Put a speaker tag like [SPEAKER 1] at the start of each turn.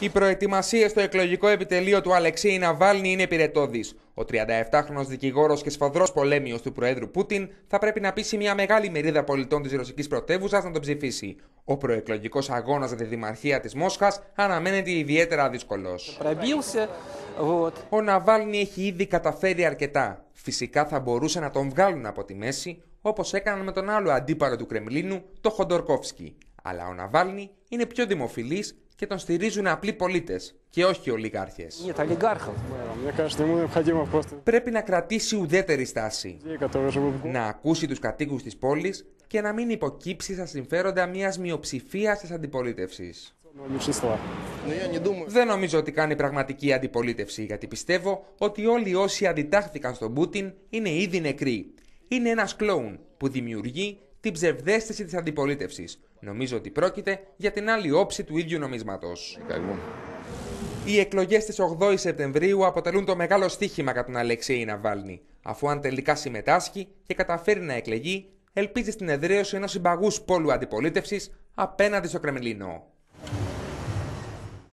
[SPEAKER 1] Οι προετοιμασίες στο εκλογικό επιτελείο του Αλεξέη Ναβάλνη είναι πυρετόδη. Ο 37χρονο δικηγόρος και σφοδρός πολέμιος του Προέδρου Πούτιν θα πρέπει να πείσει μια μεγάλη μερίδα πολιτών της ρωσικής πρωτεύουσας να τον ψηφίσει. Ο προεκλογικός αγώνας για τη Δημαρχία της Μόσχας αναμένεται ιδιαίτερα δύσκολος. Ο Ναβάλνη έχει ήδη καταφέρει αρκετά. Φυσικά θα μπορούσε να τον βγάλουν από τη μέση, όπως έκαναν με τον άλλο αντίπαλο του Κρεμλίνου, το Χοντορκόφσκι. Αλλά ο Ναβάλνη είναι πιο δημοφιλής και τον στηρίζουν απλοί πολίτες και όχι ολιγάρχες. Πρέπει να κρατήσει ουδέτερη στάση. Να ακούσει τους κατοίκους της πόλης και να μην υποκύψει στα συμφέροντα μιας μειοψηφίας της αντιπολίτευσης. Δεν νομίζω ότι κάνει πραγματική αντιπολίτευση, γιατί πιστεύω ότι όλοι όσοι αντιτάχθηκαν στον Πούτιν είναι ήδη νεκροί. Είναι ένας κλόουν που δημιουργεί την ψευδέστηση της αντιπολίτευσης. Νομίζω ότι πρόκειται για την άλλη όψη του ίδιου νομίσματος. Οι εκλογές της 8η Σεπτεμβρίου αποτελούν το μεγάλο στίχημα κατά τον Αλεξέη Ναβάλνη, αφού αν τελικά συμμετάσχει και καταφέρει να εκλεγεί, ελπίζει στην εδραίωση ενός συμπαγούς πόλου αντιπολίτευσης απέναντι στο Κρεμλίνο.